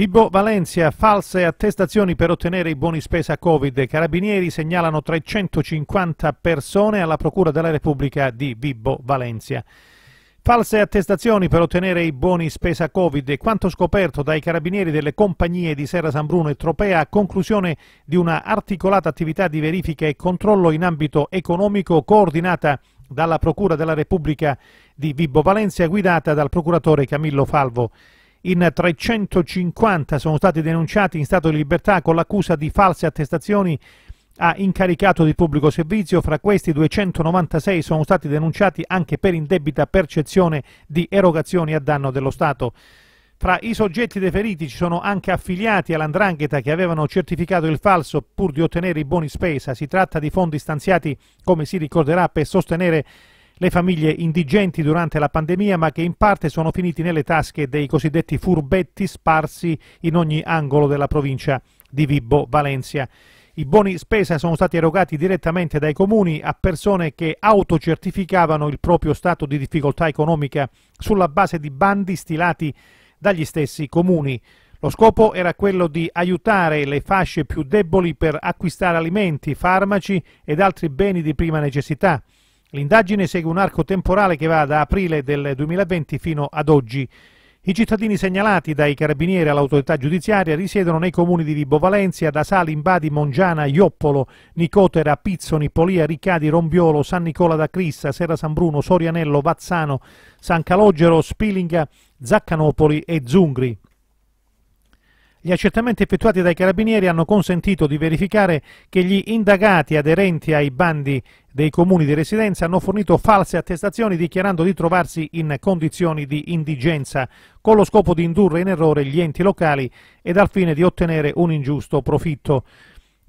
Vibo Valencia, false attestazioni per ottenere i buoni spesa Covid. Carabinieri segnalano 350 persone alla Procura della Repubblica di Vibo Valencia. False attestazioni per ottenere i buoni spesa Covid e quanto scoperto dai carabinieri delle compagnie di Serra San Bruno e Tropea a conclusione di una articolata attività di verifica e controllo in ambito economico coordinata dalla Procura della Repubblica di Vibo Valencia guidata dal procuratore Camillo Falvo in 350 sono stati denunciati in stato di libertà con l'accusa di false attestazioni a incaricato di pubblico servizio, fra questi 296 sono stati denunciati anche per indebita percezione di erogazioni a danno dello Stato. Fra i soggetti deferiti ci sono anche affiliati all'Andrangheta che avevano certificato il falso pur di ottenere i buoni spesa. Si tratta di fondi stanziati, come si ricorderà, per sostenere le famiglie indigenti durante la pandemia ma che in parte sono finiti nelle tasche dei cosiddetti furbetti sparsi in ogni angolo della provincia di Vibo Valencia. I buoni spesa sono stati erogati direttamente dai comuni a persone che autocertificavano il proprio stato di difficoltà economica sulla base di bandi stilati dagli stessi comuni. Lo scopo era quello di aiutare le fasce più deboli per acquistare alimenti, farmaci ed altri beni di prima necessità. L'indagine segue un arco temporale che va da aprile del 2020 fino ad oggi. I cittadini segnalati dai carabinieri all'autorità giudiziaria risiedono nei comuni di Vibo Valencia, Dasali, Imbadi, Mongiana, Ioppolo, Nicotera, Pizzo, Polia, Riccadi, Rombiolo, San Nicola da Crista, Serra San Bruno, Sorianello, Vazzano, San Calogero, Spilinga, Zaccanopoli e Zungri. Gli accertamenti effettuati dai carabinieri hanno consentito di verificare che gli indagati aderenti ai bandi dei comuni di residenza hanno fornito false attestazioni dichiarando di trovarsi in condizioni di indigenza con lo scopo di indurre in errore gli enti locali ed al fine di ottenere un ingiusto profitto.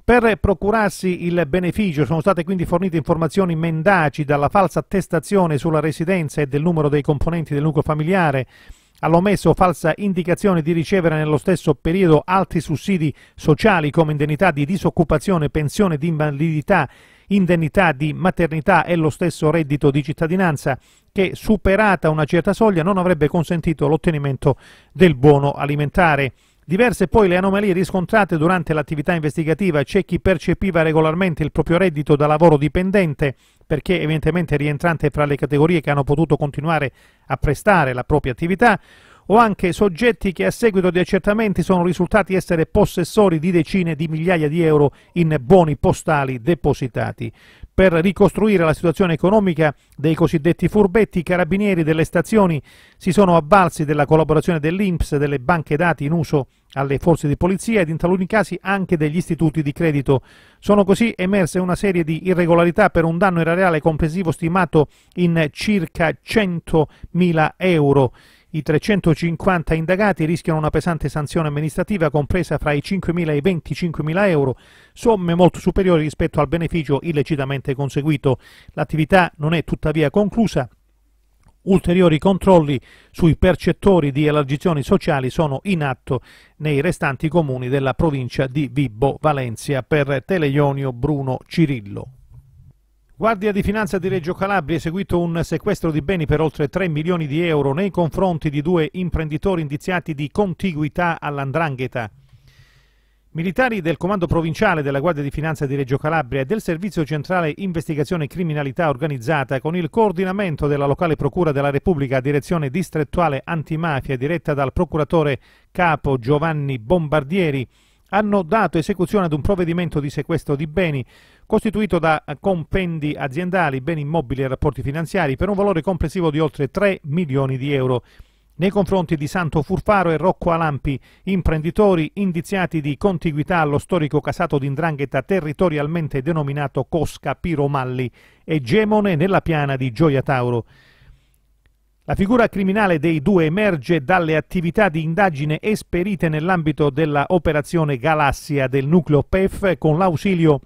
Per procurarsi il beneficio sono state quindi fornite informazioni mendaci dalla falsa attestazione sulla residenza e del numero dei componenti del nucleo familiare, all'omesso falsa indicazione di ricevere nello stesso periodo altri sussidi sociali come indennità di disoccupazione, pensione di invalidità indennità di maternità e lo stesso reddito di cittadinanza che superata una certa soglia non avrebbe consentito l'ottenimento del buono alimentare. Diverse poi le anomalie riscontrate durante l'attività investigativa, c'è chi percepiva regolarmente il proprio reddito da lavoro dipendente, perché evidentemente rientrante fra le categorie che hanno potuto continuare a prestare la propria attività, o anche soggetti che a seguito di accertamenti sono risultati essere possessori di decine di migliaia di euro in buoni postali depositati. Per ricostruire la situazione economica dei cosiddetti furbetti, i carabinieri delle stazioni si sono avvalsi della collaborazione dell'INPS, delle banche dati in uso alle forze di polizia ed in taluni casi anche degli istituti di credito. Sono così emerse una serie di irregolarità per un danno erariale complessivo stimato in circa 100.000 euro. I 350 indagati rischiano una pesante sanzione amministrativa compresa fra i 5.000 e i 25.000 euro, somme molto superiori rispetto al beneficio illecitamente conseguito. L'attività non è tuttavia conclusa. Ulteriori controlli sui percettori di elargizioni sociali sono in atto nei restanti comuni della provincia di Vibo Valencia per Teleionio Bruno Cirillo. Guardia di Finanza di Reggio Calabria ha eseguito un sequestro di beni per oltre 3 milioni di euro nei confronti di due imprenditori indiziati di contiguità all'andrangheta. Militari del Comando Provinciale della Guardia di Finanza di Reggio Calabria e del Servizio Centrale Investigazione Criminalità Organizzata, con il coordinamento della locale Procura della Repubblica a direzione distrettuale antimafia diretta dal procuratore capo Giovanni Bombardieri, hanno dato esecuzione ad un provvedimento di sequestro di beni costituito da compendi aziendali, beni immobili e rapporti finanziari per un valore complessivo di oltre 3 milioni di euro nei confronti di Santo Furfaro e Rocco Alampi, imprenditori indiziati di contiguità allo storico casato di d'indrangheta territorialmente denominato Cosca Piromalli egemone nella piana di Gioia Tauro. La figura criminale dei due emerge dalle attività di indagine esperite nell'ambito della operazione Galassia del nucleo PEF con l'ausilio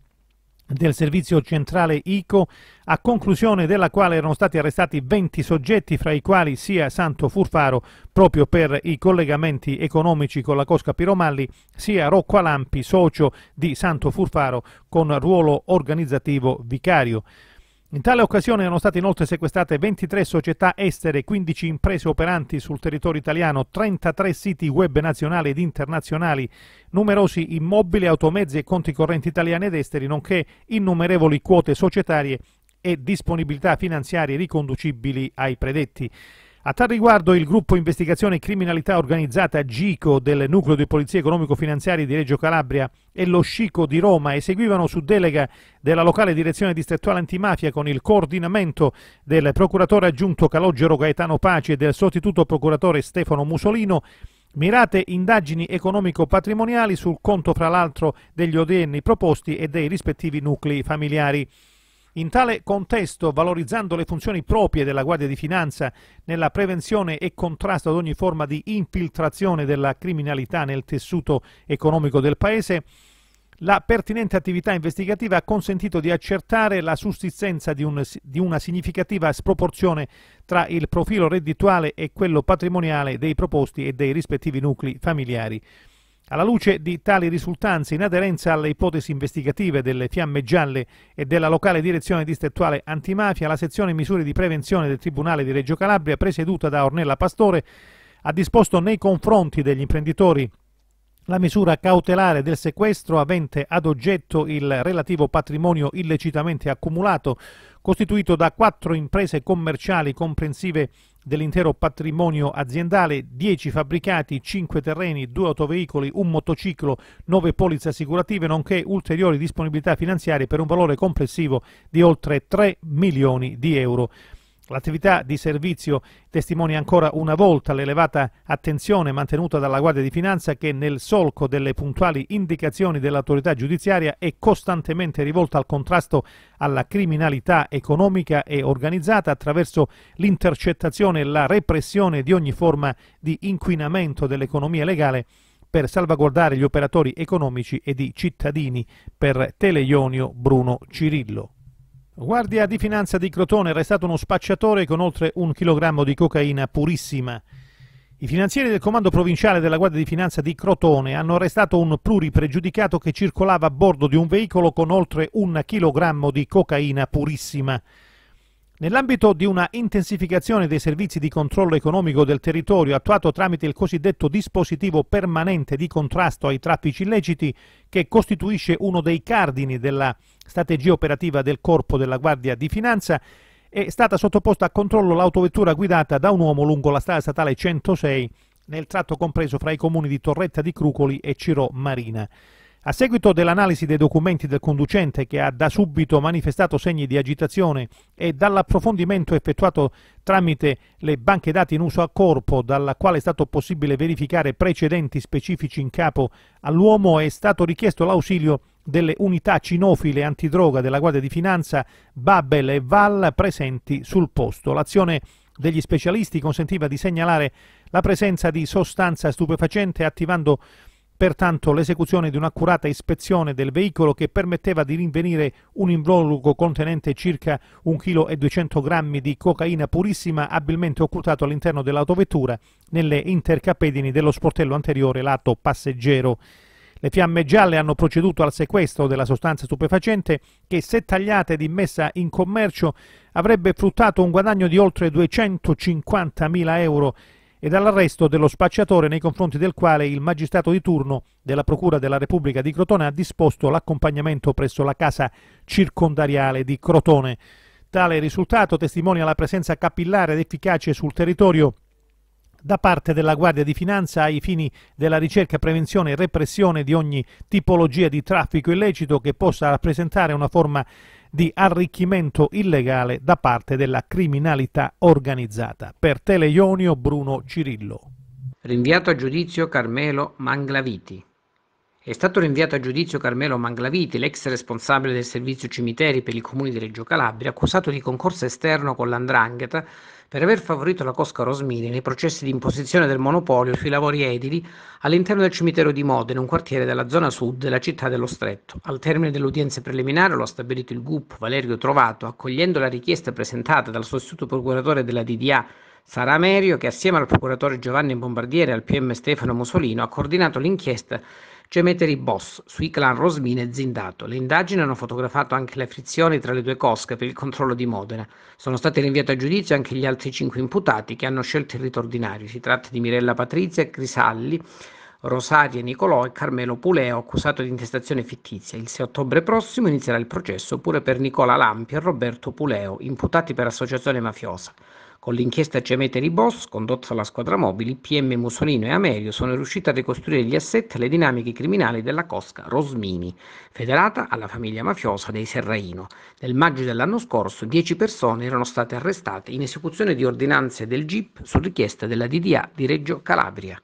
del servizio centrale ICO, a conclusione della quale erano stati arrestati 20 soggetti, fra i quali sia Santo Furfaro proprio per i collegamenti economici con la Cosca Piromalli, sia Rocco Alampi, socio di Santo Furfaro con ruolo organizzativo vicario. In tale occasione erano state inoltre sequestrate 23 società estere, 15 imprese operanti sul territorio italiano, 33 siti web nazionali ed internazionali, numerosi immobili, automezzi e conti correnti italiani ed esteri, nonché innumerevoli quote societarie e disponibilità finanziarie riconducibili ai predetti. A tal riguardo il gruppo investigazione criminalità organizzata GICO del Nucleo di Polizia economico finanziaria di Reggio Calabria e lo Scico di Roma eseguivano su delega della locale direzione distrettuale antimafia con il coordinamento del procuratore aggiunto Calogero Gaetano Paci e del sostituto procuratore Stefano Musolino mirate indagini economico-patrimoniali sul conto fra l'altro degli odierni proposti e dei rispettivi nuclei familiari. In tale contesto, valorizzando le funzioni proprie della Guardia di Finanza nella prevenzione e contrasto ad ogni forma di infiltrazione della criminalità nel tessuto economico del Paese, la pertinente attività investigativa ha consentito di accertare la sussistenza di, un, di, una significativa sproporzione tra il profilo reddituale e quello patrimoniale dei proposti e dei rispettivi nuclei familiari. Alla luce di tali risultanze, in aderenza alle ipotesi investigative delle Fiamme Gialle e della locale direzione distrettuale antimafia, la sezione misure di prevenzione del Tribunale di Reggio Calabria, presieduta da Ornella Pastore, ha disposto nei confronti degli imprenditori la misura cautelare del sequestro avente ad oggetto il relativo patrimonio illecitamente accumulato, costituito da quattro imprese commerciali comprensive dell'intero patrimonio aziendale, 10 fabbricati, 5 terreni, 2 autoveicoli, un motociclo, 9 polizze assicurative, nonché ulteriori disponibilità finanziarie per un valore complessivo di oltre 3 milioni di euro. L'attività di servizio testimonia ancora una volta l'elevata attenzione mantenuta dalla Guardia di Finanza che nel solco delle puntuali indicazioni dell'autorità giudiziaria è costantemente rivolta al contrasto alla criminalità economica e organizzata attraverso l'intercettazione e la repressione di ogni forma di inquinamento dell'economia legale per salvaguardare gli operatori economici e i cittadini per Teleionio Bruno Cirillo. Guardia di finanza di Crotone, arrestato uno spacciatore con oltre un chilogrammo di cocaina purissima. I finanzieri del comando provinciale della Guardia di Finanza di Crotone hanno arrestato un pluripregiudicato che circolava a bordo di un veicolo con oltre un chilogrammo di cocaina purissima. Nell'ambito di una intensificazione dei servizi di controllo economico del territorio attuato tramite il cosiddetto dispositivo permanente di contrasto ai traffici illeciti, che costituisce uno dei cardini della strategia operativa del Corpo della Guardia di Finanza, è stata sottoposta a controllo l'autovettura guidata da un uomo lungo la strada statale 106 nel tratto compreso fra i comuni di Torretta di Crucoli e Ciro Marina. A seguito dell'analisi dei documenti del conducente che ha da subito manifestato segni di agitazione e dall'approfondimento effettuato tramite le banche dati in uso a corpo dalla quale è stato possibile verificare precedenti specifici in capo all'uomo è stato richiesto l'ausilio delle unità cinofile antidroga della Guardia di Finanza Babel e Val presenti sul posto. L'azione degli specialisti consentiva di segnalare la presenza di sostanza stupefacente attivando Pertanto l'esecuzione di un'accurata ispezione del veicolo che permetteva di rinvenire un imbrolugo contenente circa 1,2 kg di cocaina purissima abilmente occultato all'interno dell'autovettura nelle intercapedini dello sportello anteriore lato passeggero. Le fiamme gialle hanno proceduto al sequestro della sostanza stupefacente che, se tagliata ed immessa in commercio, avrebbe fruttato un guadagno di oltre 250.000 euro e dall'arresto dello spacciatore nei confronti del quale il magistrato di turno della Procura della Repubblica di Crotone ha disposto l'accompagnamento presso la casa circondariale di Crotone. Tale risultato testimonia la presenza capillare ed efficace sul territorio da parte della Guardia di Finanza ai fini della ricerca, prevenzione e repressione di ogni tipologia di traffico illecito che possa rappresentare una forma di arricchimento illegale da parte della criminalità organizzata. Per Teleionio Bruno Cirillo. Rinviato a giudizio Carmelo Manglaviti. È stato rinviato a giudizio Carmelo Manglaviti, l'ex responsabile del servizio cimiteri per il comune di Reggio Calabria, accusato di concorso esterno con l'Andrangheta per aver favorito la Cosca Rosmini nei processi di imposizione del monopolio sui lavori edili all'interno del cimitero di Modena, un quartiere della zona sud della città dello Stretto. Al termine dell'udienza preliminare lo ha stabilito il GUP Valerio Trovato, accogliendo la richiesta presentata dal sostituto procuratore della DDA Sara Merio, che assieme al procuratore Giovanni Bombardiere e al PM Stefano Musolino ha coordinato l'inchiesta Gemeteri cioè Boss sui clan Rosmina e Zindato. Le indagini hanno fotografato anche le frizioni tra le due cosche per il controllo di Modena. Sono stati rinviati a giudizio anche gli altri cinque imputati che hanno scelto il rito ordinario. Si tratta di Mirella Patrizia, e Crisalli, Rosaria Nicolò e Carmelo Puleo, accusato di intestazione fittizia. Il 6 ottobre prossimo inizierà il processo pure per Nicola Lampi e Roberto Puleo, imputati per associazione mafiosa. Con l'inchiesta Cemeteri Boss, condotta dalla squadra mobili, PM Mussolino e Amerio sono riusciti a ricostruire gli asset e le dinamiche criminali della cosca Rosmini, federata alla famiglia mafiosa dei Serraino. Nel maggio dell'anno scorso 10 persone erano state arrestate in esecuzione di ordinanze del GIP su richiesta della DDA di Reggio Calabria.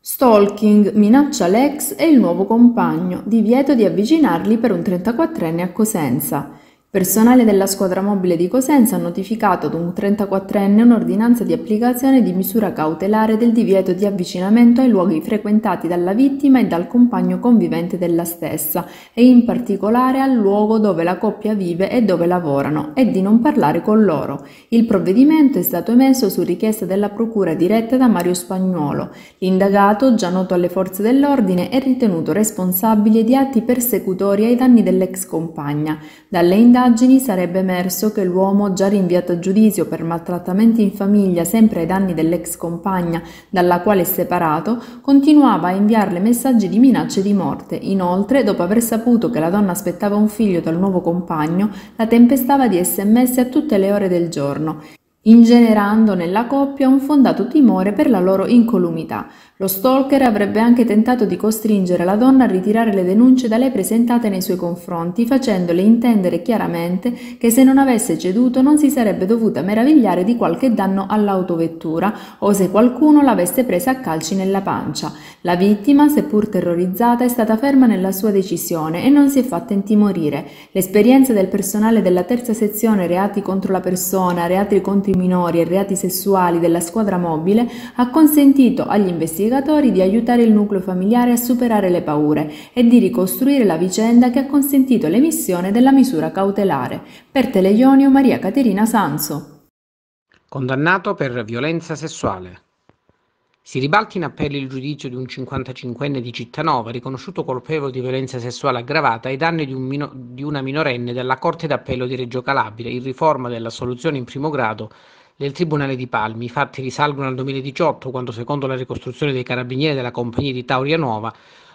Stalking minaccia l'ex e il nuovo compagno, divieto di avvicinarli per un 34enne a Cosenza. Personale della squadra mobile di Cosenza ha notificato ad un 34enne un'ordinanza di applicazione di misura cautelare del divieto di avvicinamento ai luoghi frequentati dalla vittima e dal compagno convivente della stessa e in particolare al luogo dove la coppia vive e dove lavorano e di non parlare con loro. Il provvedimento è stato emesso su richiesta della procura diretta da Mario Spagnuolo. L'indagato, già noto alle forze dell'ordine, è ritenuto responsabile di atti persecutori ai danni dell'ex compagna. Dalle indagini indagini sarebbe emerso che l'uomo, già rinviato a giudizio per maltrattamenti in famiglia sempre ai danni dell'ex compagna dalla quale è separato, continuava a inviarle messaggi di minacce di morte. Inoltre, dopo aver saputo che la donna aspettava un figlio dal nuovo compagno, la tempestava di sms a tutte le ore del giorno ingenerando nella coppia un fondato timore per la loro incolumità. Lo stalker avrebbe anche tentato di costringere la donna a ritirare le denunce da lei presentate nei suoi confronti, facendole intendere chiaramente che se non avesse ceduto non si sarebbe dovuta meravigliare di qualche danno all'autovettura o se qualcuno l'avesse presa a calci nella pancia. La vittima, seppur terrorizzata, è stata ferma nella sua decisione e non si è fatta intimorire. L'esperienza del personale della terza sezione reati contro la persona, reati contribuenti minori e reati sessuali della squadra mobile ha consentito agli investigatori di aiutare il nucleo familiare a superare le paure e di ricostruire la vicenda che ha consentito l'emissione della misura cautelare. Per Teleionio Maria Caterina Sanso. Condannato per violenza sessuale. Si ribalta in appello il giudizio di un 55enne di Cittanova, riconosciuto colpevole di violenza sessuale aggravata ai danni di, un mino- di una minorenne della Corte d'Appello di Reggio Calabria, in riforma della soluzione in primo grado del Tribunale di Palmi. I fatti risalgono al 2018, quando secondo la ricostruzione dei carabinieri della compagnia di Tauria Nuova,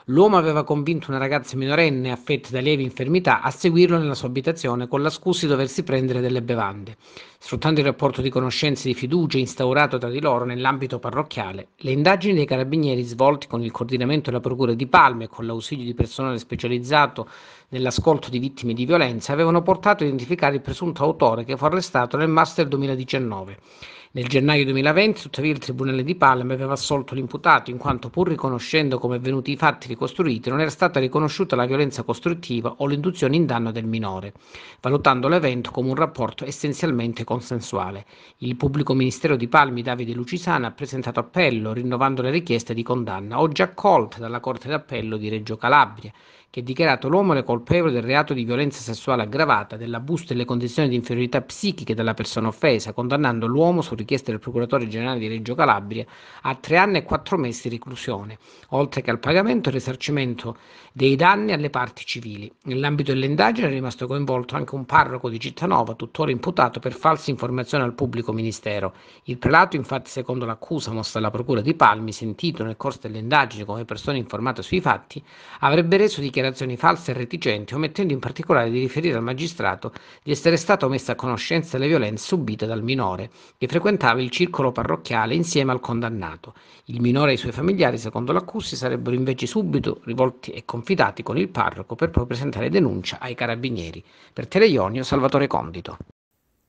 L'uomo aveva convinto una ragazza minorenne affetta da lievi infermità a seguirlo nella sua abitazione con la scusa di doversi prendere delle bevande. Sfruttando il rapporto di conoscenze e di fiducia instaurato tra di loro nell'ambito parrocchiale, le indagini dei carabinieri svolte con il coordinamento della Procura di Palme e con l'ausilio di personale specializzato nell'ascolto di vittime di violenza avevano portato a identificare il presunto autore che fu arrestato nel master 2019. Nel gennaio 2020, tuttavia, il Tribunale di Palermo aveva assolto l'imputato in quanto, pur riconoscendo come avvenuti i fatti ricostruiti, non era stata riconosciuta la violenza costruttiva o l'induzione in danno del minore, valutando l'evento come un rapporto essenzialmente consensuale. Il pubblico ministero di Palmi, Davide Lucisana, ha presentato appello rinnovando le richieste di condanna, oggi accolte dalla Corte d'Appello di Reggio Calabria che è dichiarato l'uomo colpevole del reato di violenza sessuale aggravata, dell'abuso delle condizioni di inferiorità psichiche della persona offesa, condannando l'uomo, su richiesta del procuratore generale di Reggio Calabria, a tre anni e quattro mesi di reclusione, oltre che al pagamento e risarcimento dei danni alle parti civili. Nell'ambito dell'indagine è rimasto coinvolto anche un parroco di Cittanova, tuttora imputato per false informazioni al pubblico ministero. Il prelato, infatti, secondo l'accusa mossa alla procura di Palmi, sentito nel corso dell'indagine come persona informata sui fatti, avrebbe reso dichiarazioni dichiarazioni false e reticenti, omettendo in particolare di riferire al magistrato di essere stato messo a conoscenza delle violenze subite dal minore, che frequentava il circolo parrocchiale insieme al condannato. Il minore e i suoi familiari, secondo l'accusi, sarebbero invece subito rivolti e confidati con il parroco per poi presentare denuncia ai carabinieri. Per Teleionio, Salvatore Condito.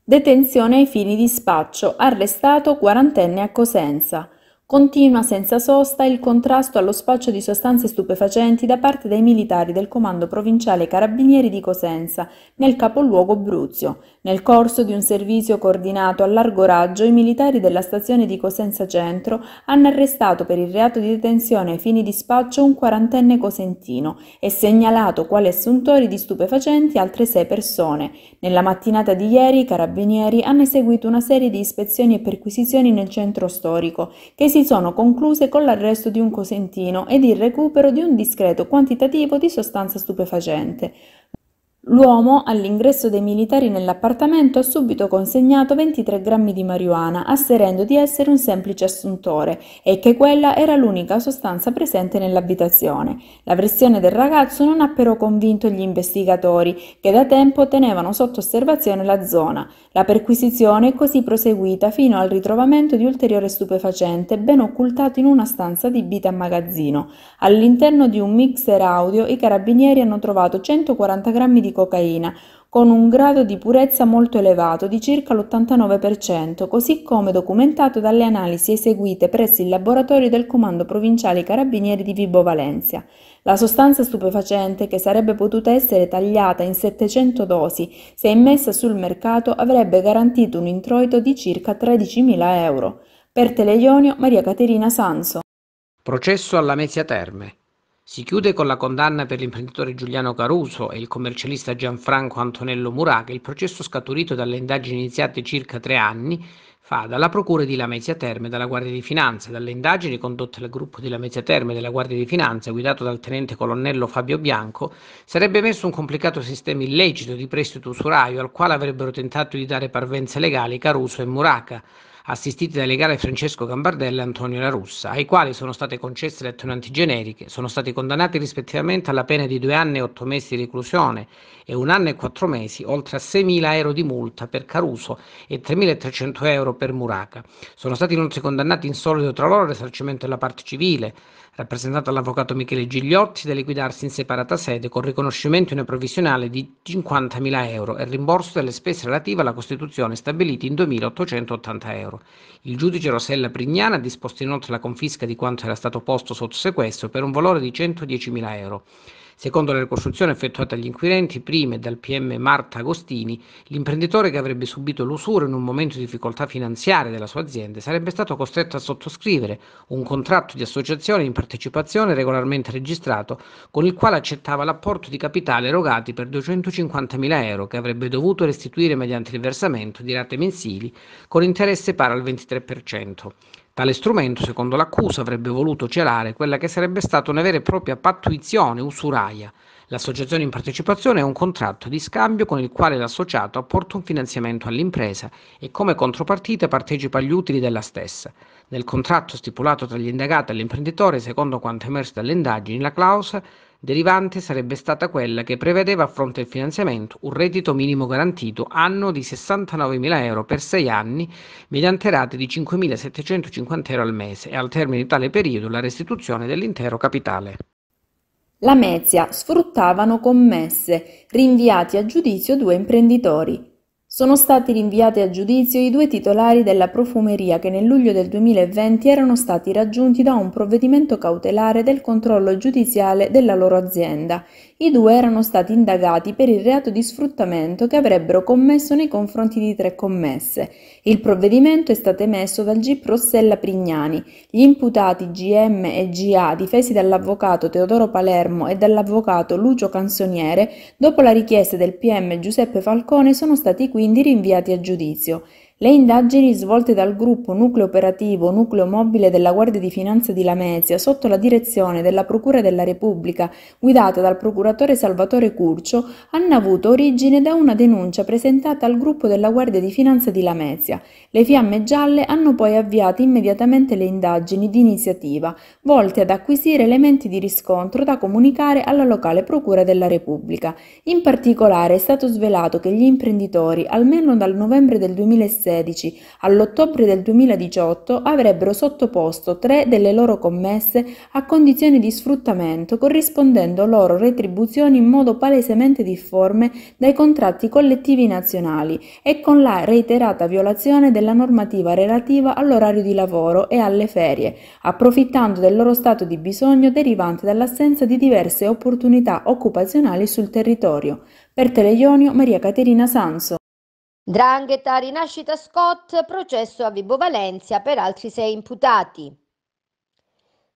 Detenzione ai fini di spaccio, arrestato quarantenne a Cosenza. Continua senza sosta il contrasto allo spaccio di sostanze stupefacenti da parte dei militari del Comando Provinciale Carabinieri di Cosenza, nel capoluogo Bruzio. Nel corso di un servizio coordinato a largo raggio, i militari della stazione di Cosenza Centro hanno arrestato per il reato di detenzione ai fini di spaccio un quarantenne cosentino e segnalato quali assuntori di stupefacenti altre sei persone. Nella mattinata di ieri i carabinieri hanno eseguito una serie di ispezioni e perquisizioni nel centro storico, che si sono concluse con l'arresto di un cosentino ed il recupero di un discreto quantitativo di sostanza stupefacente, L'uomo, all'ingresso dei militari nell'appartamento, ha subito consegnato 23 grammi di marijuana, asserendo di essere un semplice assuntore e che quella era l'unica sostanza presente nell'abitazione. La versione del ragazzo non ha però convinto gli investigatori, che da tempo tenevano sotto osservazione la zona. La perquisizione è così proseguita fino al ritrovamento di ulteriore stupefacente, ben occultato in una stanza di vita a magazzino. All'interno di un mixer audio, i carabinieri hanno trovato 140 grammi di cocaina, con un grado di purezza molto elevato di circa l'89%, così come documentato dalle analisi eseguite presso il laboratorio del Comando Provinciale Carabinieri di Vibo Valencia. La sostanza stupefacente, che sarebbe potuta essere tagliata in 700 dosi se immessa sul mercato, avrebbe garantito un introito di circa 13.000 euro. Per Teleionio, Maria Caterina Sanso. Processo alla Mezia Terme. Si chiude con la condanna per l'imprenditore Giuliano Caruso e il commercialista Gianfranco Antonello Muraga il processo scaturito dalle indagini iniziate circa tre anni fa dalla Procura di Lamezia Terme e dalla Guardia di Finanza. Dalle indagini condotte dal gruppo di Lamezia Terme e della Guardia di Finanza, guidato dal tenente colonnello Fabio Bianco, sarebbe emesso un complicato sistema illecito di prestito usuraio al quale avrebbero tentato di dare parvenze legali Caruso e Muraca assistiti dalle gare Francesco Gambardella e Antonio La Russa, ai quali sono state concesse lettonanti generiche, sono stati condannati rispettivamente alla pena di due anni e otto mesi di reclusione e un anno e quattro mesi, oltre a 6.000 euro di multa per Caruso e 3.300 euro per Muraca. Sono stati inoltre condannati in solito tra loro al risarcimento della parte civile, rappresentato dall'avvocato Michele Gigliotti, da liquidarsi in separata sede con riconoscimento in una provvisionale di 50.000 euro e rimborso delle spese relative alla Costituzione stabiliti in 2.880 euro denaro. Il giudice Rossella Prignana ha disposto inoltre la confisca di quanto era stato posto sotto sequestro per un valore di 110.000 euro. Secondo la ricostruzione effettuata dagli inquirenti, prima e dal PM Marta Agostini, l'imprenditore che avrebbe subito l'usura in un momento di difficoltà finanziaria della sua azienda sarebbe stato costretto a sottoscrivere un contratto di associazione in partecipazione regolarmente registrato con il quale accettava l'apporto di capitale erogati per 250.000 euro che avrebbe dovuto restituire mediante il versamento di rate mensili con interesse pari al 23%. Tale strumento, secondo l'accusa, avrebbe voluto celare quella che sarebbe stata una vera e propria pattuizione usuraia. L'associazione in partecipazione è un contratto di scambio con il quale l'associato apporta un finanziamento all'impresa e come contropartita partecipa agli utili della stessa. Nel contratto stipulato tra gli indagati e l'imprenditore, secondo quanto emerso dalle indagini, la clausola derivante sarebbe stata quella che prevedeva a fronte del finanziamento un reddito minimo garantito anno di 69.000 euro per sei anni mediante rate di 5.750 euro al mese e al termine di tale periodo la restituzione dell'intero capitale. La Mezia sfruttavano commesse, rinviati a giudizio due imprenditori, sono stati rinviati a giudizio i due titolari della profumeria che nel luglio del 2020 erano stati raggiunti da un provvedimento cautelare del controllo giudiziale della loro azienda, i due erano stati indagati per il reato di sfruttamento che avrebbero commesso nei confronti di tre commesse. Il provvedimento è stato emesso dal GIP Rossella Prignani. Gli imputati GM e GA, difesi dall'avvocato Teodoro Palermo e dall'avvocato Lucio Canzoniere, dopo la richiesta del PM Giuseppe Falcone, sono stati quindi rinviati a giudizio. Le indagini svolte dal gruppo Nucleo Operativo Nucleo Mobile della Guardia di Finanza di Lamezia sotto la direzione della Procura della Repubblica, guidata dal procuratore Salvatore Curcio, hanno avuto origine da una denuncia presentata al gruppo della Guardia di Finanza di Lamezia. Le Fiamme Gialle hanno poi avviato immediatamente le indagini di iniziativa, volte ad acquisire elementi di riscontro da comunicare alla locale Procura della Repubblica. In particolare è stato svelato che gli imprenditori, almeno dal novembre del 2016, 2016 all'ottobre del 2018 avrebbero sottoposto tre delle loro commesse a condizioni di sfruttamento corrispondendo loro retribuzioni in modo palesemente difforme dai contratti collettivi nazionali e con la reiterata violazione della normativa relativa all'orario di lavoro e alle ferie, approfittando del loro stato di bisogno derivante dall'assenza di diverse opportunità occupazionali sul territorio. Per Teleglionio Maria Caterina Sanso. Drangheta rinascita Scott, processo a Vibo Valencia per altri sei imputati.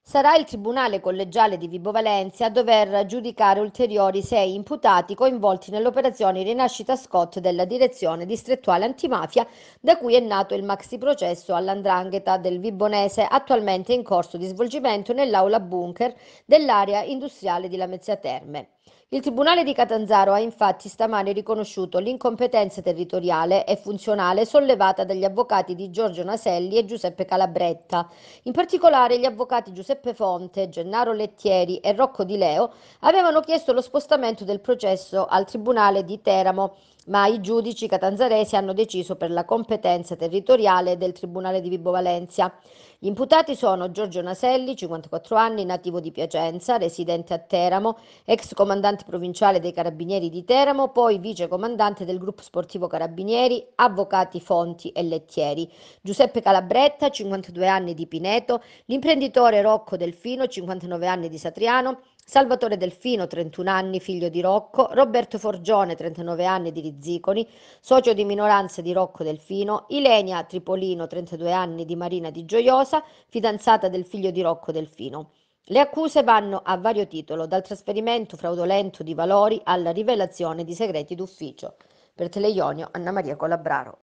Sarà il Tribunale collegiale di Vibo Valencia a dover giudicare ulteriori sei imputati coinvolti nell'operazione Rinascita Scott della direzione distrettuale antimafia da cui è nato il maxi processo all'andrangheta del Vibonese attualmente in corso di svolgimento nell'aula bunker dell'area industriale di Lamezia Terme. Il Tribunale di Catanzaro ha infatti stamane riconosciuto l'incompetenza territoriale e funzionale sollevata dagli avvocati di Giorgio Naselli e Giuseppe Calabretta. In particolare gli avvocati Giuseppe Fonte, Gennaro Lettieri e Rocco Di Leo avevano chiesto lo spostamento del processo al Tribunale di Teramo ma i giudici catanzaresi hanno deciso per la competenza territoriale del Tribunale di Vibo Valencia. Gli imputati sono Giorgio Naselli, 54 anni, nativo di Piacenza, residente a Teramo, ex comandante provinciale dei Carabinieri di Teramo, poi vice comandante del gruppo sportivo Carabinieri, avvocati Fonti e Lettieri. Giuseppe Calabretta, 52 anni di Pineto, l'imprenditore Rocco Delfino, 59 anni di Satriano, Salvatore Delfino, 31 anni, figlio di Rocco, Roberto Forgione, 39 anni, di Rizziconi, socio di minoranza di Rocco Delfino, Ilenia Tripolino, 32 anni, di Marina di Gioiosa, fidanzata del figlio di Rocco Delfino. Le accuse vanno a vario titolo, dal trasferimento fraudolento di valori alla rivelazione di segreti d'ufficio. Per Teleionio, Anna Maria Colabraro.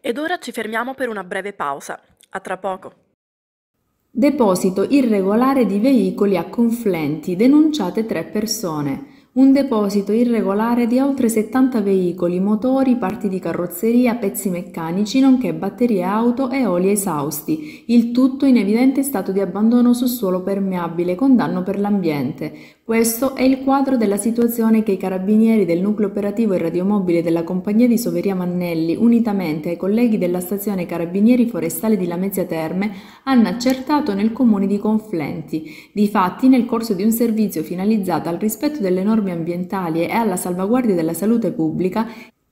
Ed ora ci fermiamo per una breve pausa. A tra poco. Deposito irregolare di veicoli a conflenti, denunciate tre persone. Un deposito irregolare di oltre 70 veicoli, motori, parti di carrozzeria, pezzi meccanici, nonché batterie auto e oli esausti, il tutto in evidente stato di abbandono su suolo permeabile con danno per l'ambiente. Questo è il quadro della situazione che i carabinieri del nucleo operativo e radiomobile della compagnia di Soveria Mannelli, unitamente ai colleghi della stazione Carabinieri Forestale di Lamezia Terme, hanno accertato nel comune di Conflenti. Difatti, nel corso di un servizio finalizzato al rispetto delle norme ambientali e alla salvaguardia della salute pubblica,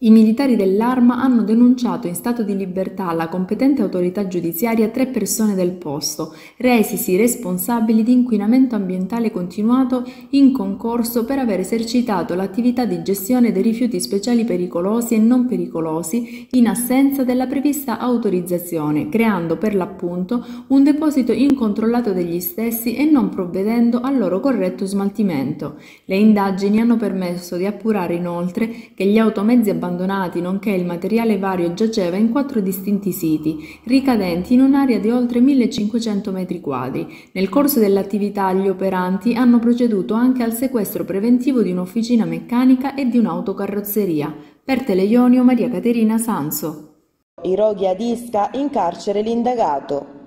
i militari dell'Arma hanno denunciato in stato di libertà alla competente autorità giudiziaria tre persone del posto, resisi responsabili di inquinamento ambientale continuato in concorso per aver esercitato l'attività di gestione dei rifiuti speciali pericolosi e non pericolosi in assenza della prevista autorizzazione, creando per l'appunto un deposito incontrollato degli stessi e non provvedendo al loro corretto smaltimento. Le indagini hanno permesso di appurare inoltre che gli automezzi abbandonati abbandonati, nonché il materiale vario giaceva in quattro distinti siti, ricadenti in un'area di oltre 1500 metri quadri. Nel corso dell'attività gli operanti hanno proceduto anche al sequestro preventivo di un'officina meccanica e di un'autocarrozzeria. Per Teleionio Maria Caterina Sanso. I roghi ad Isca in carcere l'indagato.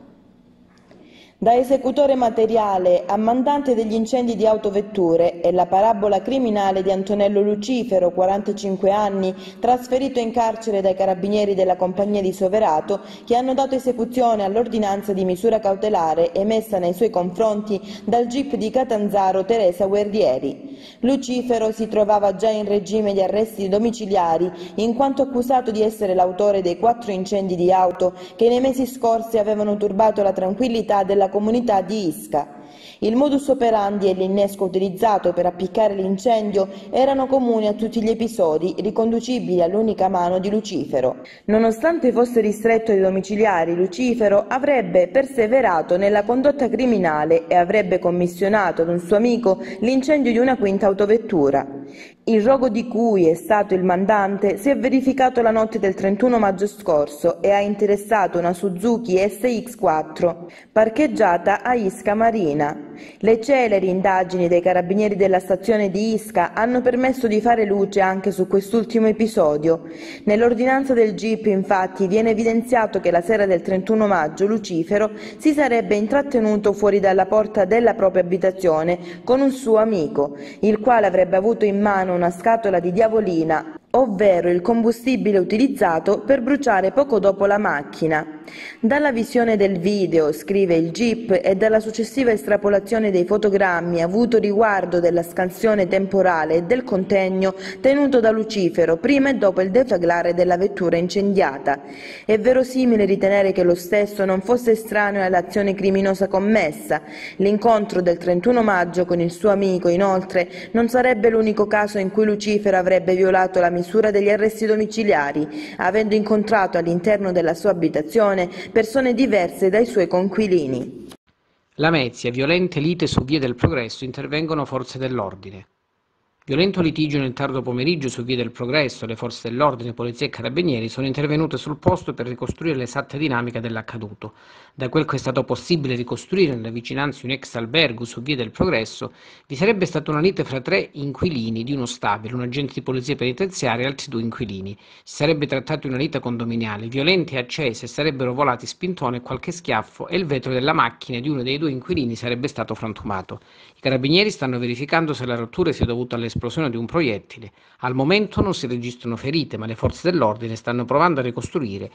Da esecutore materiale a mandante degli incendi di autovetture è la parabola criminale di Antonello Lucifero, 45 anni, trasferito in carcere dai carabinieri della compagnia di Soverato, che hanno dato esecuzione all'ordinanza di misura cautelare emessa nei suoi confronti dal GIP di Catanzaro Teresa Guerrieri. Lucifero si trovava già in regime di arresti domiciliari in quanto accusato di essere l'autore dei quattro incendi di auto che nei mesi scorsi avevano turbato la tranquillità della alla comunità di Isca. Il modus operandi e l'innesco utilizzato per appiccare l'incendio erano comuni a tutti gli episodi, riconducibili all'unica mano di Lucifero. Nonostante fosse ristretto ai domiciliari, Lucifero avrebbe perseverato nella condotta criminale e avrebbe commissionato ad un suo amico l'incendio di una quinta autovettura. Il rogo di cui è stato il mandante si è verificato la notte del 31 maggio scorso e ha interessato una Suzuki SX4 parcheggiata a Isca Marina, le celeri indagini dei carabinieri della stazione di Isca hanno permesso di fare luce anche su quest'ultimo episodio. Nell'ordinanza del GIP, infatti, viene evidenziato che la sera del 31 maggio Lucifero si sarebbe intrattenuto fuori dalla porta della propria abitazione con un suo amico, il quale avrebbe avuto in mano una scatola di diavolina, ovvero il combustibile utilizzato per bruciare poco dopo la macchina. Dalla visione del video, scrive il GIP, e dalla successiva estrapolazione dei fotogrammi avuto riguardo della scansione temporale e del contegno tenuto da Lucifero prima e dopo il defaglare della vettura incendiata. È verosimile ritenere che lo stesso non fosse estraneo all'azione criminosa commessa. L'incontro del 31 maggio con il suo amico, inoltre, non sarebbe l'unico caso in cui Lucifero avrebbe violato la misura degli arresti domiciliari, avendo incontrato all'interno della sua abitazione prigione persone diverse dai suoi conquilini. Lamezia, violente lite su Via del Progresso intervengono forze dell'ordine. Violento litigio nel tardo pomeriggio su Via del Progresso, le forze dell'ordine, polizia e carabinieri sono intervenute sul posto per ricostruire l'esatta dinamica dell'accaduto da quel che è stato possibile ricostruire nelle vicinanze di un ex albergo su Via del Progresso, vi sarebbe stata una lite fra tre inquilini di uno stabile, un agente di polizia penitenziaria e altri due inquilini. Si sarebbe trattato di una lite condominiale, violente e accese, sarebbero volati spintone e qualche schiaffo e il vetro della macchina di uno dei due inquilini sarebbe stato frantumato. I carabinieri stanno verificando se la rottura sia dovuta all'esplosione di un proiettile. Al momento non si registrano ferite, ma le forze dell'ordine stanno provando a ricostruire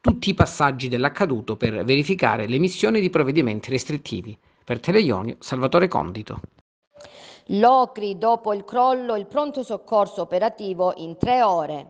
tutti i passaggi dell'accaduto per verificare l'emissione di provvedimenti restrittivi. Per Teleionio, Salvatore Condito. Locri, dopo il crollo, il pronto soccorso operativo in tre ore.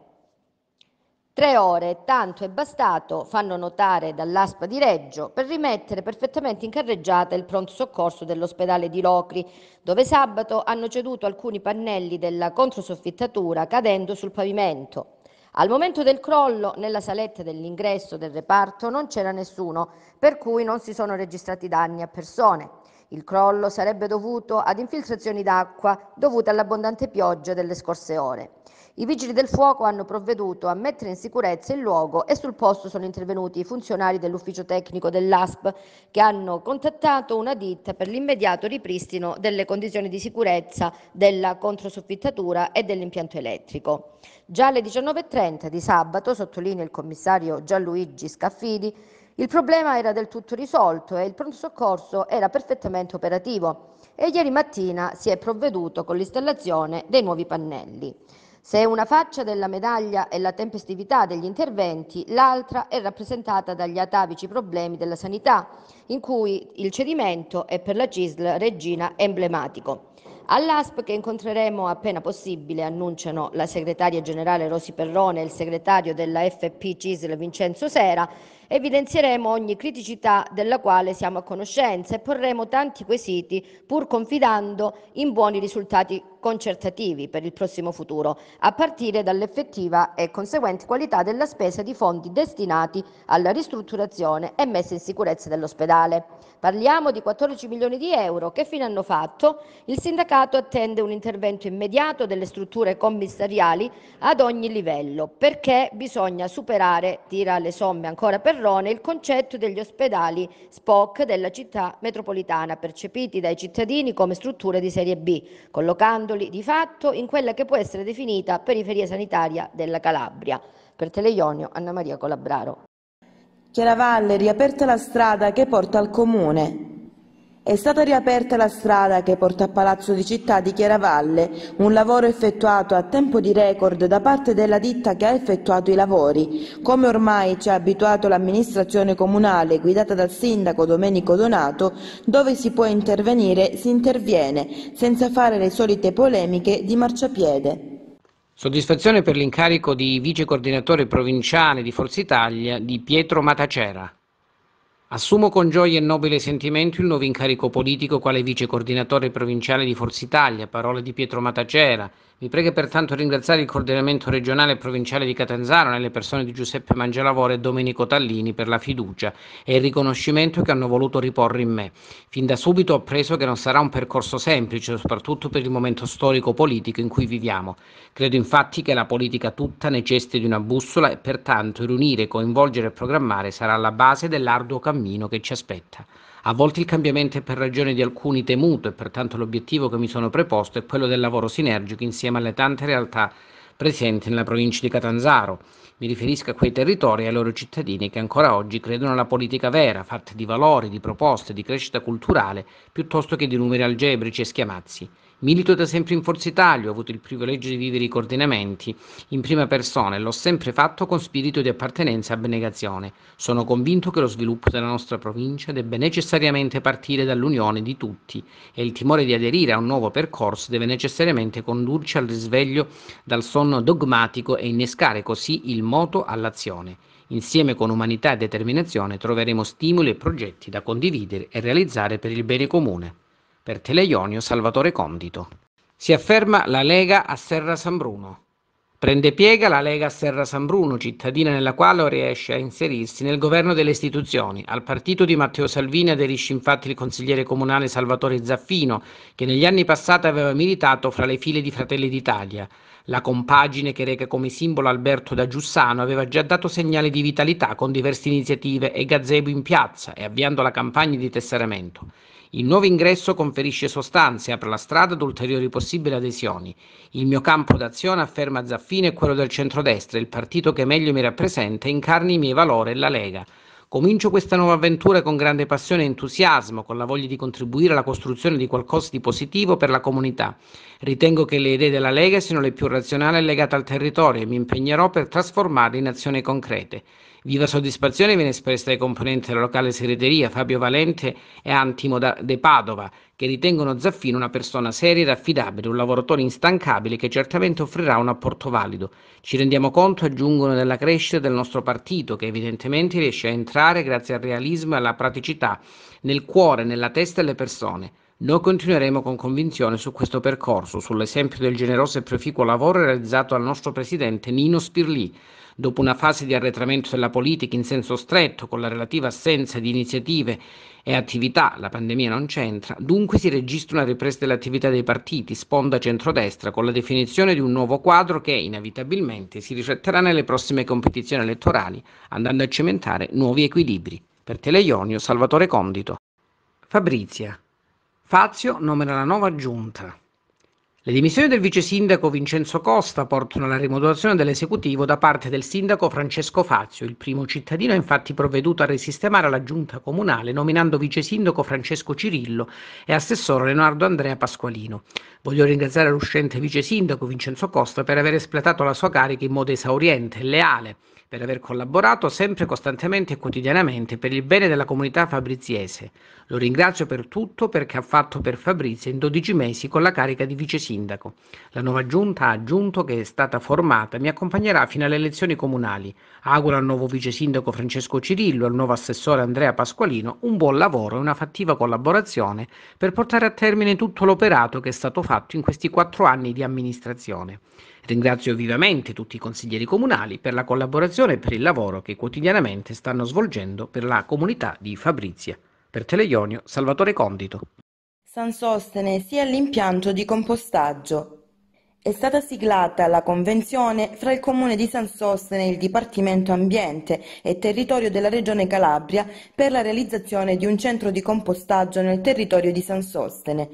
Tre ore, tanto è bastato, fanno notare dall'ASPA di Reggio, per rimettere perfettamente in carreggiata il pronto soccorso dell'ospedale di Locri, dove sabato hanno ceduto alcuni pannelli della controsoffittatura cadendo sul pavimento. Al momento del crollo, nella saletta dell'ingresso del reparto non c'era nessuno, per cui non si sono registrati danni a persone. Il crollo sarebbe dovuto ad infiltrazioni d'acqua dovute all'abbondante pioggia delle scorse ore. I vigili del fuoco hanno provveduto a mettere in sicurezza il luogo e sul posto sono intervenuti i funzionari dell'ufficio tecnico dell'ASP che hanno contattato una ditta per l'immediato ripristino delle condizioni di sicurezza della controsoffittatura e dell'impianto elettrico. Già alle 19.30 di sabato, sottolinea il commissario Gianluigi Scaffidi, il problema era del tutto risolto e il pronto soccorso era perfettamente operativo e ieri mattina si è provveduto con l'installazione dei nuovi pannelli. Se una faccia della medaglia è la tempestività degli interventi, l'altra è rappresentata dagli atavici problemi della sanità, in cui il cedimento è per la CISL Regina emblematico. All'ASP che incontreremo appena possibile, annunciano la segretaria generale Rosi Perrone e il segretario della FP Cisl Vincenzo Sera, evidenzieremo ogni criticità della quale siamo a conoscenza e porremo tanti quesiti pur confidando in buoni risultati concertativi per il prossimo futuro, a partire dall'effettiva e conseguente qualità della spesa di fondi destinati alla ristrutturazione e messa in sicurezza dell'ospedale. Parliamo di 14 milioni di euro. Che fine hanno fatto? Il sindacato attende un intervento immediato delle strutture commissariali ad ogni livello, perché bisogna superare, tira le somme ancora perrone, il concetto degli ospedali SPOC della città metropolitana, percepiti dai cittadini come strutture di serie B, collocandoli di fatto in quella che può essere definita periferia sanitaria della Calabria. Per Teleionio, Anna Maria Colabraro. Chiaravalle riaperta la strada che porta al comune. È stata riaperta la strada che porta a Palazzo di Città di Chiaravalle, un lavoro effettuato a tempo di record da parte della ditta che ha effettuato i lavori. Come ormai ci ha abituato l'amministrazione comunale guidata dal sindaco Domenico Donato, dove si può intervenire si interviene, senza fare le solite polemiche di marciapiede. Soddisfazione per l'incarico di vice coordinatore provinciale di Forza Italia di Pietro Matacera. Assumo con gioia e nobile sentimento il nuovo incarico politico quale vice coordinatore provinciale di Forza Italia, parole di Pietro Matacera, mi prega pertanto ringraziare il coordinamento regionale e provinciale di Catanzaro nelle persone di Giuseppe Mangialavoro e Domenico Tallini per la fiducia e il riconoscimento che hanno voluto riporre in me. Fin da subito ho appreso che non sarà un percorso semplice, soprattutto per il momento storico-politico in cui viviamo. Credo infatti che la politica tutta necessiti di una bussola e pertanto riunire, coinvolgere e programmare sarà la base dell'arduo cammino che ci aspetta. A volte il cambiamento è per ragione di alcuni temuto e pertanto l'obiettivo che mi sono preposto è quello del lavoro sinergico insieme alle tante realtà presenti nella provincia di Catanzaro. Mi riferisco a quei territori e ai loro cittadini che ancora oggi credono alla politica vera, fatta di valori, di proposte, di crescita culturale, piuttosto che di numeri algebrici e schiamazzi. Milito da sempre in Forza Italia, ho avuto il privilegio di vivere i coordinamenti in prima persona e l'ho sempre fatto con spirito di appartenenza e abnegazione. Sono convinto che lo sviluppo della nostra provincia debba necessariamente partire dall'unione di tutti e il timore di aderire a un nuovo percorso deve necessariamente condurci al risveglio dal sonno dogmatico e innescare così il moto all'azione. Insieme con umanità e determinazione troveremo stimoli e progetti da condividere e realizzare per il bene comune per Teleionio Salvatore Condito. Si afferma la Lega a Serra San Bruno. Prende piega la Lega a Serra San Bruno, cittadina nella quale riesce a inserirsi nel governo delle istituzioni. Al partito di Matteo Salvini aderisce infatti il consigliere comunale Salvatore Zaffino, che negli anni passati aveva militato fra le file di Fratelli d'Italia. La compagine che reca come simbolo Alberto da Giussano aveva già dato segnale di vitalità con diverse iniziative e gazebo in piazza e avviando la campagna di tesseramento. Il nuovo ingresso conferisce sostanze, apre la strada ad ulteriori possibili adesioni. Il mio campo d'azione, afferma Zaffini, è quello del centrodestra, il partito che meglio mi rappresenta, incarni i miei valori e la Lega. Comincio questa nuova avventura con grande passione e entusiasmo, con la voglia di contribuire alla costruzione di qualcosa di positivo per la comunità. Ritengo che le idee della Lega siano le più razionali e legate al territorio e mi impegnerò per trasformarle in azioni concrete. Viva soddisfazione viene espressa dai componenti della locale segreteria Fabio Valente e Antimo De Padova, che ritengono Zaffino una persona seria ed affidabile, un lavoratore instancabile che certamente offrirà un apporto valido. Ci rendiamo conto, aggiungono, della crescita del nostro partito, che evidentemente riesce a entrare grazie al realismo e alla praticità nel cuore, nella testa delle persone. Noi continueremo con convinzione su questo percorso, sull'esempio del generoso e proficuo lavoro realizzato dal nostro presidente Nino Spirlì dopo una fase di arretramento della politica in senso stretto, con la relativa assenza di iniziative e attività, la pandemia non c'entra, dunque si registra una ripresa dell'attività dei partiti, sponda centrodestra, con la definizione di un nuovo quadro che inevitabilmente si rifletterà nelle prossime competizioni elettorali, andando a cementare nuovi equilibri. Per Teleionio, Salvatore Condito. Fabrizia. Fazio nomina la nuova giunta. Le dimissioni del vice sindaco Vincenzo Costa portano alla rimodulazione dell'esecutivo da parte del sindaco Francesco Fazio. Il primo cittadino ha infatti provveduto a risistemare la giunta comunale nominando vice sindaco Francesco Cirillo e assessore Leonardo Andrea Pasqualino. Voglio ringraziare l'uscente vice sindaco Vincenzo Costa per aver espletato la sua carica in modo esauriente e leale per aver collaborato sempre costantemente e quotidianamente per il bene della comunità fabriziese. Lo ringrazio per tutto perché ha fatto per Fabrizia in 12 mesi con la carica di vice sindaco. La nuova giunta ha aggiunto che è stata formata e mi accompagnerà fino alle elezioni comunali. Auguro al nuovo vice sindaco Francesco Cirillo e al nuovo assessore Andrea Pasqualino un buon lavoro e una fattiva collaborazione per portare a termine tutto l'operato che è stato fatto in questi quattro anni di amministrazione. Ringrazio vivamente tutti i consiglieri comunali per la collaborazione e per il lavoro che quotidianamente stanno svolgendo per la comunità di Fabrizia. Per Teleionio, Salvatore Condito. San Sostene sia l'impianto di compostaggio. È stata siglata la convenzione fra il Comune di San Sostene e il Dipartimento Ambiente e Territorio della Regione Calabria per la realizzazione di un centro di compostaggio nel territorio di San Sostene.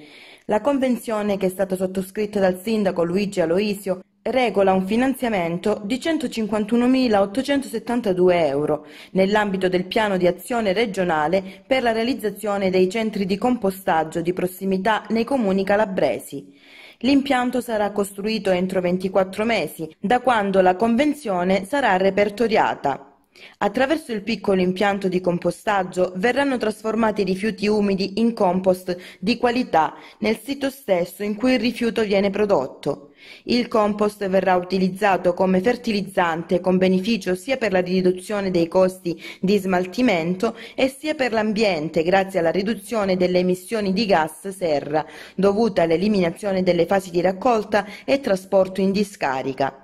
La convenzione, che è stata sottoscritta dal sindaco Luigi Aloisio, regola un finanziamento di 151.872 euro nell'ambito del piano di azione regionale per la realizzazione dei centri di compostaggio di prossimità nei comuni calabresi. L'impianto sarà costruito entro 24 mesi, da quando la convenzione sarà repertoriata. Attraverso il piccolo impianto di compostaggio verranno trasformati i rifiuti umidi in compost di qualità nel sito stesso in cui il rifiuto viene prodotto. Il compost verrà utilizzato come fertilizzante con beneficio sia per la riduzione dei costi di smaltimento e sia per l'ambiente grazie alla riduzione delle emissioni di gas serra dovuta all'eliminazione delle fasi di raccolta e trasporto in discarica.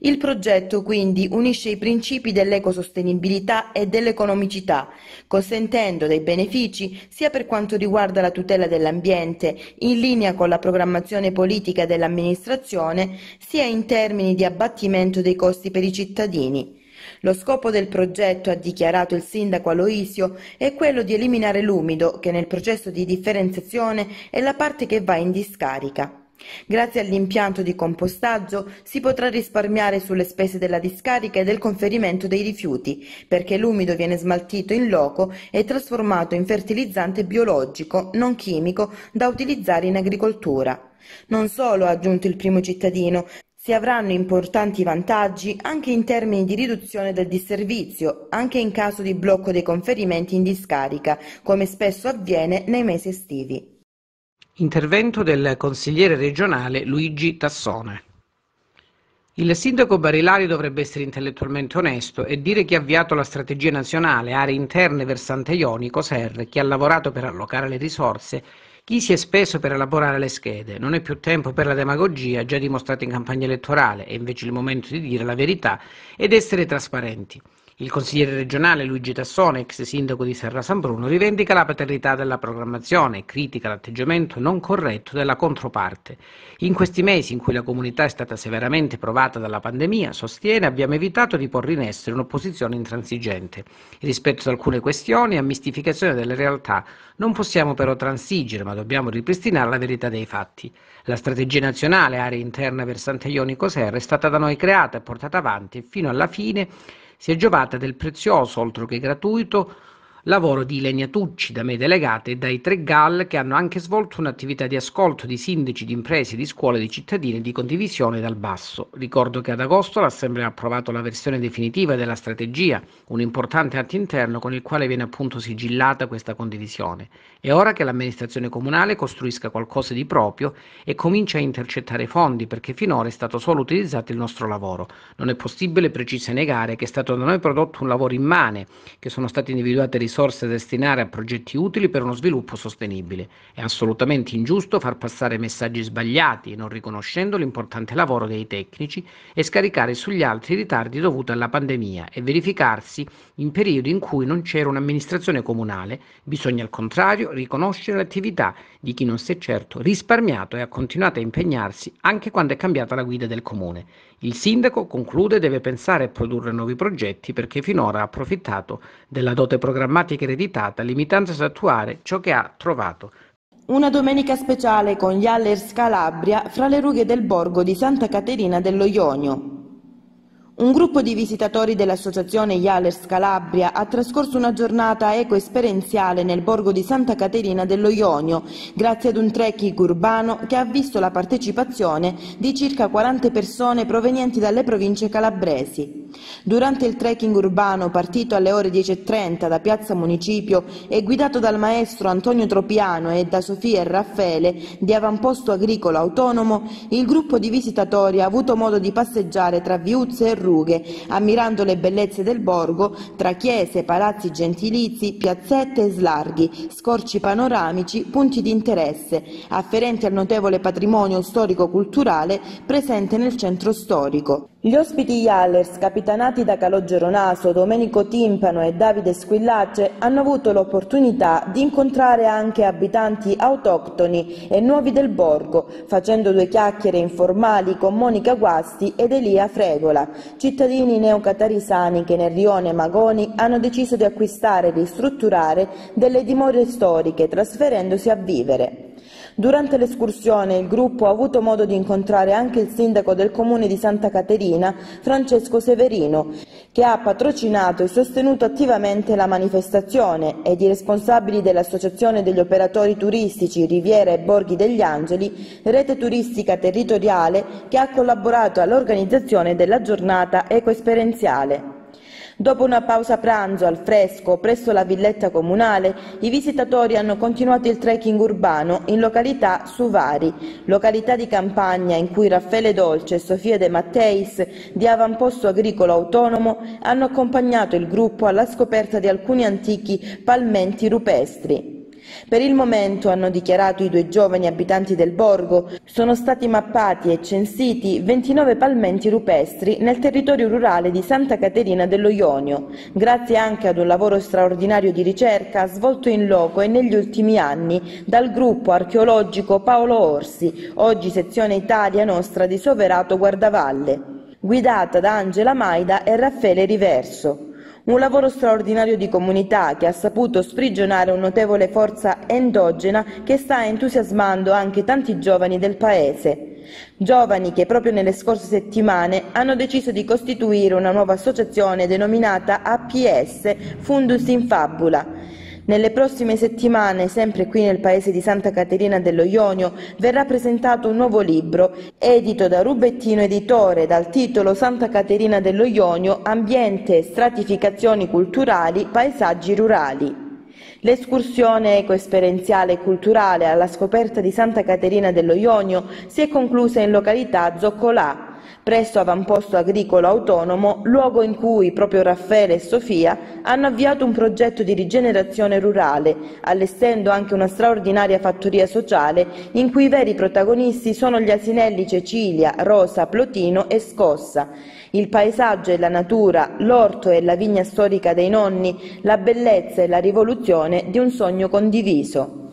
Il progetto quindi unisce i principi dell'ecosostenibilità e dell'economicità, consentendo dei benefici sia per quanto riguarda la tutela dell'ambiente, in linea con la programmazione politica dell'amministrazione, sia in termini di abbattimento dei costi per i cittadini. Lo scopo del progetto, ha dichiarato il sindaco Aloisio, è quello di eliminare l'umido che nel processo di differenziazione è la parte che va in discarica. Grazie all'impianto di compostaggio si potrà risparmiare sulle spese della discarica e del conferimento dei rifiuti, perché l'umido viene smaltito in loco e trasformato in fertilizzante biologico, non chimico, da utilizzare in agricoltura. Non solo, ha aggiunto il primo cittadino, si avranno importanti vantaggi anche in termini di riduzione del disservizio, anche in caso di blocco dei conferimenti in discarica, come spesso avviene nei mesi estivi. Intervento del consigliere regionale Luigi Tassone. Il sindaco Barilari dovrebbe essere intellettualmente onesto e dire chi ha avviato la strategia nazionale aree interne versante ionico SER, chi ha lavorato per allocare le risorse, chi si è speso per elaborare le schede. Non è più tempo per la demagogia già dimostrata in campagna elettorale, è invece il momento di dire la verità ed essere trasparenti. Il consigliere regionale Luigi Tassone, ex sindaco di Serra San Bruno, rivendica la paternità della programmazione e critica l'atteggiamento non corretto della controparte. In questi mesi in cui la comunità è stata severamente provata dalla pandemia, sostiene, abbiamo evitato di porre in essere un'opposizione intransigente. Rispetto ad alcune questioni, e a mistificazione delle realtà, non possiamo però transigere, ma dobbiamo ripristinare la verità dei fatti. La strategia nazionale area interna versante Ionico Serra è stata da noi creata e portata avanti fino alla fine si è giovata del prezioso, oltre che gratuito, lavoro di Legnatucci da me delegate dai tre GAL che hanno anche svolto un'attività di ascolto di sindaci, di imprese, di scuole, di cittadini e di condivisione dal basso. Ricordo che ad agosto l'Assemblea ha approvato la versione definitiva della strategia, un importante atto interno con il quale viene appunto sigillata questa condivisione. È ora che l'amministrazione comunale costruisca qualcosa di proprio e comincia a intercettare fondi perché finora è stato solo utilizzato il nostro lavoro. Non è possibile precisa negare che è stato da noi prodotto un lavoro immane, che sono state individuate risorse risorse destinare a progetti utili per uno sviluppo sostenibile. È assolutamente ingiusto far passare messaggi sbagliati, non riconoscendo l'importante lavoro dei tecnici e scaricare sugli altri i ritardi dovuti alla pandemia e verificarsi in periodi in cui non c'era un'amministrazione comunale. Bisogna al contrario riconoscere l'attività di chi non si è certo risparmiato e ha continuato a impegnarsi anche quando è cambiata la guida del comune. Il sindaco conclude deve pensare a produrre nuovi progetti perché finora ha approfittato della dote programmatica ereditata limitandosi ad attuare ciò che ha trovato. Una domenica speciale con gli Allers Calabria fra le rughe del borgo di Santa Caterina dello Ionio. Un gruppo di visitatori dell'associazione Ialers Calabria ha trascorso una giornata eco-esperienziale nel borgo di Santa Caterina dello Ionio, grazie ad un trekking urbano che ha visto la partecipazione di circa 40 persone provenienti dalle province calabresi. Durante il trekking urbano, partito alle ore 10.30 da Piazza Municipio e guidato dal maestro Antonio Tropiano e da Sofia e Raffaele di Avamposto Agricolo Autonomo, il gruppo di visitatori ha avuto modo di passeggiare tra viuzze e rughe, ammirando le bellezze del borgo tra chiese, palazzi gentilizi, piazzette e slarghi, scorci panoramici, punti di interesse, afferenti al notevole patrimonio storico-culturale presente nel centro storico. Gli ospiti Yallers, capitanati da Calogero Naso, Domenico Timpano e Davide Squillace, hanno avuto l'opportunità di incontrare anche abitanti autoctoni e nuovi del borgo, facendo due chiacchiere informali con Monica Guasti ed Elia Fregola, cittadini neocatarisani che nel rione Magoni hanno deciso di acquistare e ristrutturare delle dimore storiche trasferendosi a vivere. Durante l'escursione il gruppo ha avuto modo di incontrare anche il sindaco del comune di Santa Caterina, Francesco Severino, che ha patrocinato e sostenuto attivamente la manifestazione ed i responsabili dell'Associazione degli operatori turistici Riviera e Borghi degli Angeli, rete turistica territoriale che ha collaborato all'organizzazione della giornata ecoesperienziale. Dopo una pausa pranzo al fresco presso la villetta comunale, i visitatori hanno continuato il trekking urbano in località Suvari, località di campagna in cui Raffaele Dolce e Sofia De Matteis di Avamposto Agricolo Autonomo hanno accompagnato il gruppo alla scoperta di alcuni antichi palmenti rupestri. Per il momento, hanno dichiarato i due giovani abitanti del borgo, sono stati mappati e censiti 29 palmenti rupestri nel territorio rurale di Santa Caterina dello Ionio, grazie anche ad un lavoro straordinario di ricerca svolto in loco e negli ultimi anni dal gruppo archeologico Paolo Orsi, oggi sezione Italia Nostra di Soverato Guardavalle, guidata da Angela Maida e Raffaele Riverso. Un lavoro straordinario di comunità che ha saputo sprigionare un notevole forza endogena che sta entusiasmando anche tanti giovani del Paese. Giovani che proprio nelle scorse settimane hanno deciso di costituire una nuova associazione denominata APS Fundus in Fabula, nelle prossime settimane, sempre qui nel paese di Santa Caterina dello Ionio, verrà presentato un nuovo libro, edito da Rubettino Editore, dal titolo Santa Caterina dello Ionio, Ambiente, stratificazioni culturali, paesaggi rurali. L'escursione ecoesperienziale e culturale alla scoperta di Santa Caterina dello Ionio si è conclusa in località Zoccolà, presso Avamposto Agricolo Autonomo, luogo in cui proprio Raffaele e Sofia hanno avviato un progetto di rigenerazione rurale, allestendo anche una straordinaria fattoria sociale in cui i veri protagonisti sono gli asinelli Cecilia, Rosa, Plotino e Scossa. Il paesaggio e la natura, l'orto e la vigna storica dei nonni, la bellezza e la rivoluzione di un sogno condiviso.